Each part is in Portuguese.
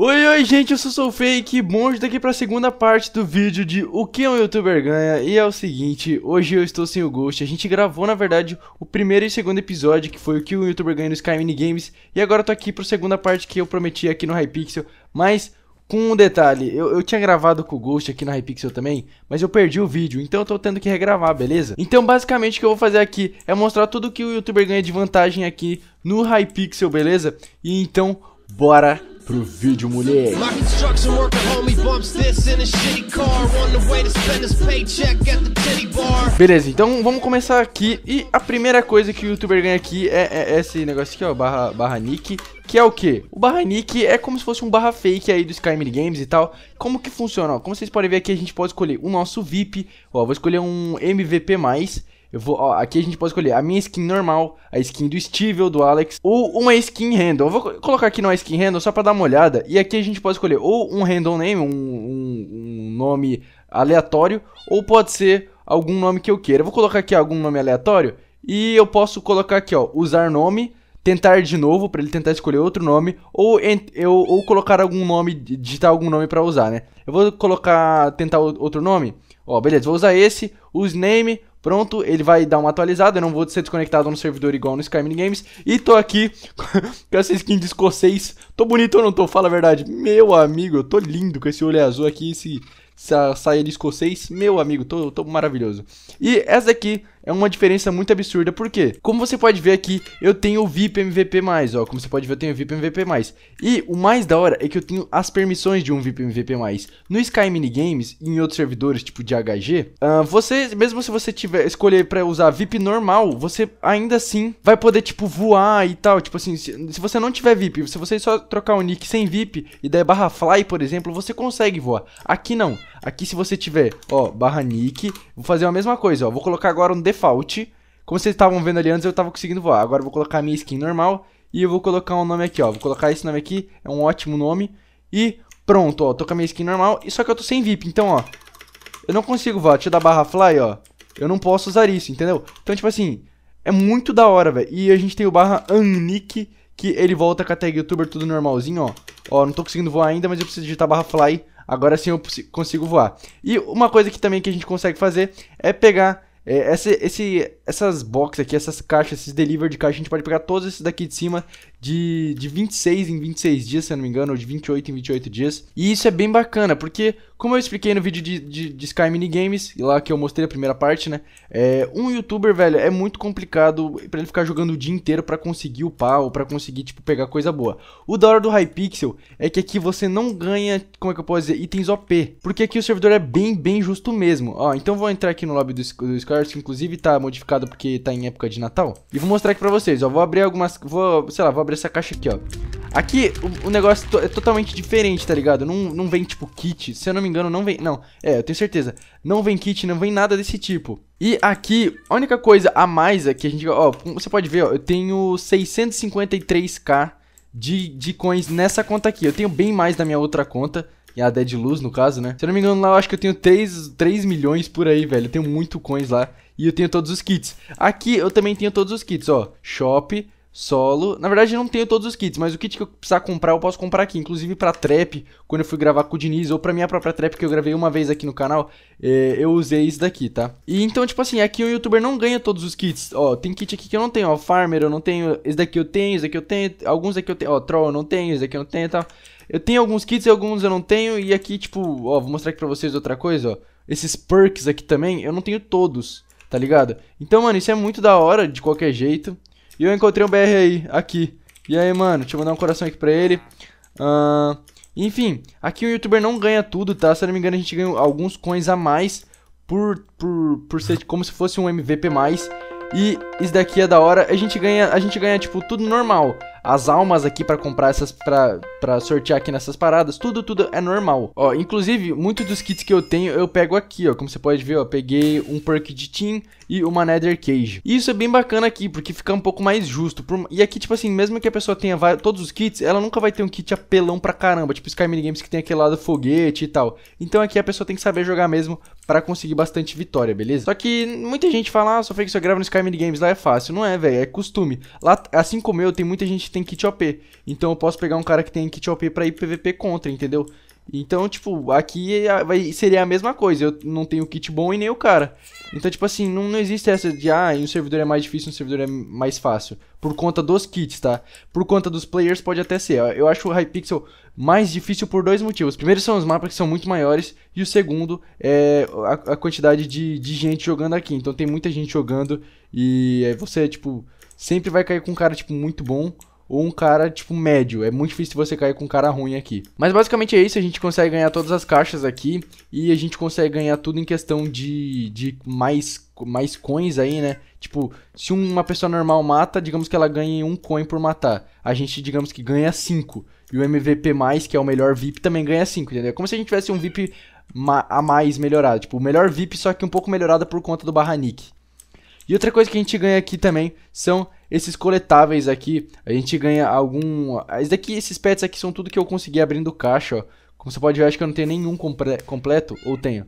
Oi, oi, gente, eu sou o Soulfake, monge daqui pra segunda parte do vídeo de o que um youtuber ganha E é o seguinte, hoje eu estou sem o Ghost, a gente gravou, na verdade, o primeiro e segundo episódio Que foi o que um youtuber ganha no Sky Mini Games E agora eu tô aqui pra segunda parte que eu prometi aqui no Hypixel Mas, com um detalhe, eu, eu tinha gravado com o Ghost aqui na Hypixel também, mas eu perdi o vídeo, então eu tô tendo que regravar, beleza? Então basicamente o que eu vou fazer aqui é mostrar tudo que o youtuber ganha de vantagem aqui no Hypixel, beleza? E então, bora pro vídeo, mulher. Beleza, então vamos começar aqui. E a primeira coisa que o youtuber ganha aqui é, é esse negócio aqui, ó, barra, barra nick. Que é o que? O barra nick é como se fosse um barra fake aí do Skyrim Games e tal. Como que funciona? Ó, como vocês podem ver aqui, a gente pode escolher o nosso VIP. Ó, vou escolher um MVP+. Eu vou, ó, aqui a gente pode escolher a minha skin normal, a skin do Steve ou do Alex, ou uma skin random. Eu vou colocar aqui numa skin random só pra dar uma olhada. E aqui a gente pode escolher ou um random name, um, um, um nome aleatório, ou pode ser algum nome que eu queira. Eu vou colocar aqui algum nome aleatório e eu posso colocar aqui, ó, usar nome, tentar de novo para ele tentar escolher outro nome ou eu ou colocar algum nome, digitar algum nome para usar, né? Eu vou colocar tentar outro nome. Ó, beleza, vou usar esse, o name, Pronto, ele vai dar uma atualizada, eu não vou ser desconectado no servidor igual no Skyrim Games. E tô aqui com essa skin de escocês. Tô bonito ou não tô? Fala a verdade. Meu amigo, eu tô lindo com esse olho azul aqui, esse, essa saia de escocês. Meu amigo, tô, tô maravilhoso. E essa aqui é uma diferença muito absurda, por quê? Como você pode ver aqui, eu tenho o VIP MVP+, ó, como você pode ver, eu tenho o VIP MVP+. E o mais da hora é que eu tenho as permissões de um VIP MVP+. No Sky Minigames e em outros servidores, tipo de HG, uh, ah, você, mesmo se você tiver escolher para usar VIP normal, você ainda assim vai poder, tipo, voar e tal, tipo assim, se, se você não tiver VIP, se você só trocar o nick sem VIP e daí barra fly, por exemplo, você consegue voar. Aqui não. Aqui se você tiver, ó, barra nick, vou fazer a mesma coisa, ó. Vou colocar agora um default. Como vocês estavam vendo ali antes, eu tava conseguindo voar. Agora vou colocar a minha skin normal e eu vou colocar um nome aqui, ó. Vou colocar esse nome aqui, é um ótimo nome. E pronto, ó, tô com a minha skin normal. E só que eu tô sem VIP, então, ó. Eu não consigo voar. Deixa eu dar barra fly, ó. Eu não posso usar isso, entendeu? Então, tipo assim, é muito da hora, velho. E a gente tem o barra unnick, que ele volta com a tag youtuber tudo normalzinho, ó. Ó, não tô conseguindo voar ainda, mas eu preciso digitar barra fly agora sim eu consigo voar. E uma coisa que também que a gente consegue fazer é pegar é, esse, esse essas boxes aqui, essas caixas, esses delivery de caixa, a gente pode pegar todos esses daqui de cima de, de 26 em 26 dias, se eu não me engano, ou de 28 em 28 dias. E isso é bem bacana, porque, como eu expliquei no vídeo de, de, de Sky Minigames, lá que eu mostrei a primeira parte, né? É, um youtuber, velho, é muito complicado para ele ficar jogando o dia inteiro para conseguir upar ou para conseguir, tipo, pegar coisa boa. O da hora do Hypixel é que aqui você não ganha, como é que eu posso dizer, itens OP, porque aqui o servidor é bem, bem justo mesmo. Ó, então vou entrar aqui no lobby do, do Squares, que inclusive tá modificado porque tá em época de Natal. E vou mostrar aqui pra vocês, ó. Vou abrir algumas... Vou, sei lá, vou abrir essa caixa aqui, ó. Aqui o, o negócio é totalmente diferente, tá ligado? Não, não vem, tipo, kit. Se eu não me engano, não vem... Não, é, eu tenho certeza. Não vem kit, não vem nada desse tipo. E aqui, a única coisa a mais é que a gente... Ó, você pode ver, ó. Eu tenho 653k de, de coins nessa conta aqui. Eu tenho bem mais da minha outra conta e a Dead Luz, no caso, né? Se eu não me engano, lá eu acho que eu tenho 3, 3 milhões por aí, velho. Eu tenho muito coins lá. E eu tenho todos os kits. Aqui eu também tenho todos os kits, ó. Shop, solo. Na verdade, eu não tenho todos os kits, mas o kit que eu precisar comprar, eu posso comprar aqui. Inclusive pra trap, quando eu fui gravar com o Diniz, ou pra minha própria trap que eu gravei uma vez aqui no canal, é, eu usei isso daqui, tá? E então, tipo assim, aqui o youtuber não ganha todos os kits. Ó, tem kit aqui que eu não tenho, ó, farmer eu não tenho, esse daqui eu tenho, esse daqui eu tenho, alguns daqui eu tenho, ó, troll eu não tenho, esse daqui eu não tenho e tá? tal. Eu tenho alguns kits e alguns eu não tenho, e aqui, tipo, ó, vou mostrar aqui pra vocês outra coisa, ó. Esses perks aqui também, eu não tenho todos, tá ligado? Então, mano, isso é muito da hora, de qualquer jeito. E eu encontrei um BR aí, aqui. E aí, mano, deixa eu mandar um coração aqui pra ele. Uh, enfim, aqui o youtuber não ganha tudo, tá? Se eu não me engano, a gente ganha alguns coins a mais por, por, por ser como se fosse um MVP+. E isso daqui é da hora. A gente ganha, a gente ganha tipo, tudo normal as almas aqui para comprar essas, pra, sortear aqui nessas paradas, tudo, tudo é normal. Ó, inclusive, muitos dos kits que eu tenho, eu pego aqui, ó, como você pode ver, ó, peguei um perk de Team e uma Nether Cage. E isso é bem bacana aqui, porque fica um pouco mais justo. E aqui, tipo assim, mesmo que a pessoa tenha todos os kits, ela nunca vai ter um kit apelão pra caramba, tipo Sky games que tem aquele lado foguete e tal. Então aqui a pessoa tem que saber jogar mesmo para conseguir bastante vitória, beleza? Só que muita gente fala, ah, só fake só grava no Sky games lá é fácil. Não é, velho, é costume. Lá, assim como eu, tem muita gente que tem tem kit OP. Então eu posso pegar um cara que tem kit OP pra ir PVP contra, entendeu? Então, tipo, aqui é vai, seria a mesma coisa. Eu não tenho kit bom e nem o cara. Então, tipo assim, não, não existe essa de, ah, um servidor é mais difícil, um servidor é mais fácil. Por conta dos kits, tá? Por conta dos players pode até ser. Eu acho o Hypixel mais difícil por dois motivos. Primeiro são os mapas que são muito maiores. E o segundo é a, a quantidade de, de gente jogando aqui. Então tem muita gente jogando. E é, você, tipo, sempre vai cair com um cara, tipo, muito bom ou um cara, tipo, médio. É muito difícil você cair com um cara ruim aqui. Mas basicamente é isso, a gente consegue ganhar todas as caixas aqui e a gente consegue ganhar tudo em questão de, de mais, mais coins aí, né? Tipo, se uma pessoa normal mata, digamos que ela ganhe um coin por matar. A gente, digamos que ganha 5. E o MVP+, que é o melhor VIP, também ganha 5, entendeu? É como se a gente tivesse um VIP a mais melhorado. Tipo, o melhor VIP, só que um pouco melhorado por conta do barra nick. E outra coisa que a gente ganha aqui também são esses coletáveis aqui. A gente ganha algum... Ah, esse daqui, esses pets aqui são tudo que eu consegui abrindo caixa, ó. Como você pode ver, acho que eu não tenho nenhum completo. Ou tenho?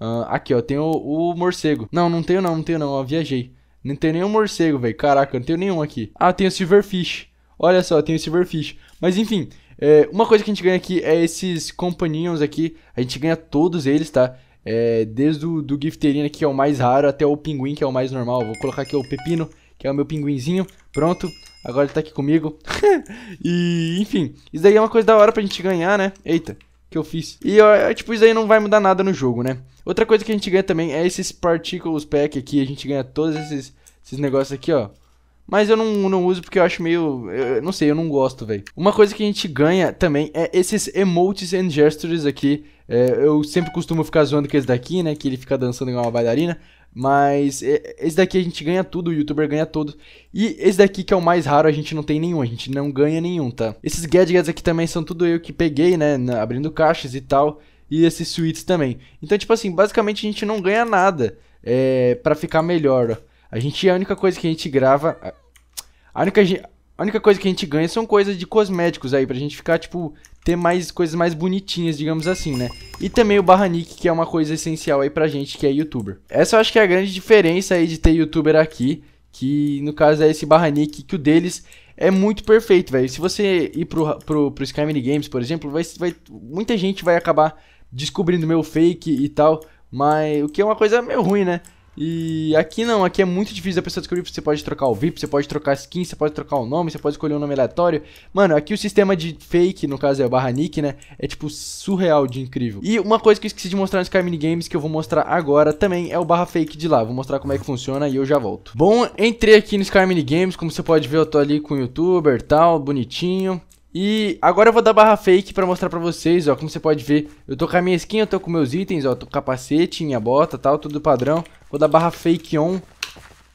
Uh, aqui, ó. Tenho o, o morcego. Não, não tenho não, não tenho não. Ó, viajei. Não tenho nenhum morcego, velho. Caraca, não tenho nenhum aqui. Ah, tenho silverfish. Olha só, tenho o Silverfish. Mas enfim, é, uma coisa que a gente ganha aqui é esses companhinhos aqui. A gente ganha todos eles, tá? É, desde o do Gifterina, que é o mais raro, até o Pinguim, que é o mais normal. Vou colocar aqui o Pepino, que é o meu pinguinzinho. Pronto, agora ele tá aqui comigo. e, enfim, isso daí é uma coisa da hora pra gente ganhar, né? Eita, que eu fiz. E, ó, é, tipo, isso daí não vai mudar nada no jogo, né? Outra coisa que a gente ganha também é esses Particles Pack aqui. A gente ganha todos esses, esses negócios aqui, ó. Mas eu não, não uso porque eu acho meio... Eu, não sei, eu não gosto, velho. Uma coisa que a gente ganha também é esses emotes and gestures aqui é, eu sempre costumo ficar zoando com esse daqui, né? Que ele fica dançando igual uma bailarina. Mas é, esse daqui a gente ganha tudo, o youtuber ganha tudo. E esse daqui que é o mais raro, a gente não tem nenhum, a gente não ganha nenhum, tá? Esses gadgets aqui também são tudo eu que peguei, né? abrindo caixas e tal. E esses suítes também. Então, tipo assim, basicamente a gente não ganha nada é, para ficar melhor, A gente, a única coisa que a gente grava... A única, a única coisa que a gente ganha são coisas de cosméticos aí, pra gente ficar, tipo, ter mais coisas mais bonitinhas, digamos assim, né? E também o barra nick, que é uma coisa essencial aí pra gente que é youtuber. Essa eu acho que é a grande diferença aí de ter youtuber aqui, que no caso é esse barra nick, que o deles é muito perfeito, velho. Se você ir pro, pro, pro Sky Mini Games, por exemplo, vai, vai, muita gente vai acabar descobrindo meu fake e tal, mas o que é uma coisa meio ruim, né? E aqui não, aqui é muito difícil a pessoa descobrir. Você pode trocar o VIP, você pode trocar a skin, você pode trocar o nome, você pode escolher um nome aleatório. Mano, aqui o sistema de fake, no caso é o barra nick, né? É tipo surreal de incrível. E uma coisa que eu esqueci de mostrar nos Sky games que eu vou mostrar agora também, é o barra fake de lá. Vou mostrar como é que funciona e eu já volto. Bom, entrei aqui no Sky games. como você pode ver, eu tô ali com o youtuber e tal, bonitinho. E agora eu vou dar barra fake pra mostrar pra vocês, ó, como você pode ver, eu tô com a minha skin, eu tô com meus itens, ó, tô com capacete, minha bota tal, tudo padrão. Vou dar barra fake on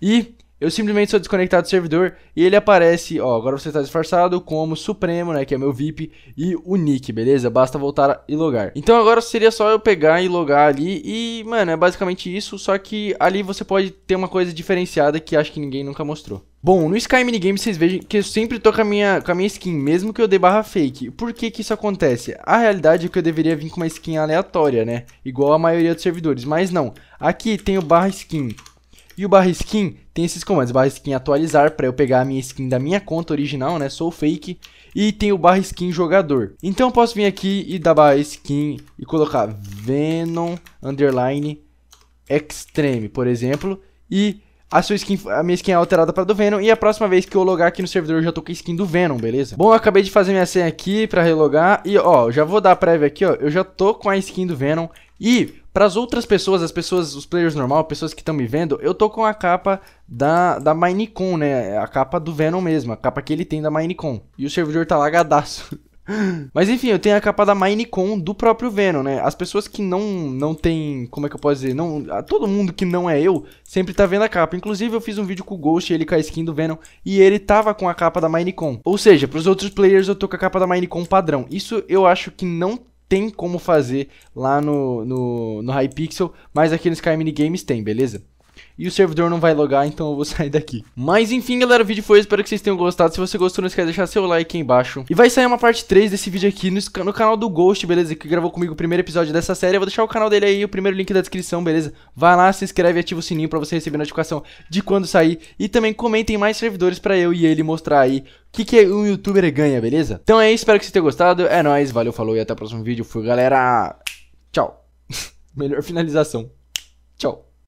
e eu simplesmente sou desconectado do servidor e ele aparece, ó, agora você está disfarçado como Supremo, né, que é meu VIP, e o Nick, beleza? Basta voltar e logar. Então agora seria só eu pegar e logar ali e, mano, é basicamente isso, só que ali você pode ter uma coisa diferenciada que acho que ninguém nunca mostrou. Bom, no Sky Minigame vocês vejam que eu sempre tô com a minha, com a minha skin, mesmo que eu dê barra fake. Por que que isso acontece? A realidade é que eu deveria vir com uma skin aleatória, né? Igual a maioria dos servidores, mas não. Aqui tem o barra skin e o barra skin tem esses comandos, barra skin atualizar para eu pegar a minha skin da minha conta original, né, sou fake, e tem o barra skin jogador. Então eu posso vir aqui e dar barra skin e colocar Venom underline extreme, por exemplo, e a sua skin, a minha skin é alterada para do Venom e a próxima vez que eu logar aqui no servidor eu já tô com a skin do Venom, beleza? Bom, eu acabei de fazer minha senha aqui para relogar e ó, já vou dar prévia aqui, ó, eu já tô com a skin do Venom e para as outras pessoas, as pessoas, os players normal, pessoas que estão me vendo, eu tô com a capa da, da Minecon, né? A capa do Venom mesmo, a capa que ele tem da Minecon. E o servidor tá lagadaço. Mas enfim, eu tenho a capa da Minecon do próprio Venom, né? As pessoas que não não tem, como é que eu posso dizer, não, todo mundo que não é eu sempre tá vendo a capa. Inclusive eu fiz um vídeo com o Ghost, ele com a skin do Venom e ele tava com a capa da Minecon. Ou seja, para os outros players eu tô com a capa da Minecon padrão. Isso eu acho que não tem como fazer lá no, no, no Hypixel, mas aqui no Sky Minigames tem, beleza? e o servidor não vai logar, então eu vou sair daqui. Mas enfim, galera, o vídeo foi, espero que vocês tenham gostado. Se você gostou, não esquece de deixar seu like aí embaixo. E vai sair uma parte 3 desse vídeo aqui no, no canal do Ghost, beleza? Que gravou comigo o primeiro episódio dessa série. Eu vou deixar o canal dele aí, o primeiro link da descrição, beleza? Vai lá, se inscreve e ativa o sininho pra você receber notificação de quando sair. E também comentem mais servidores pra eu e ele mostrar aí o que, que um youtuber ganha, beleza? Então é isso, espero que vocês tenham gostado. É nóis, valeu, falou e até o próximo vídeo. Fui, galera. Tchau. Melhor finalização. Tchau.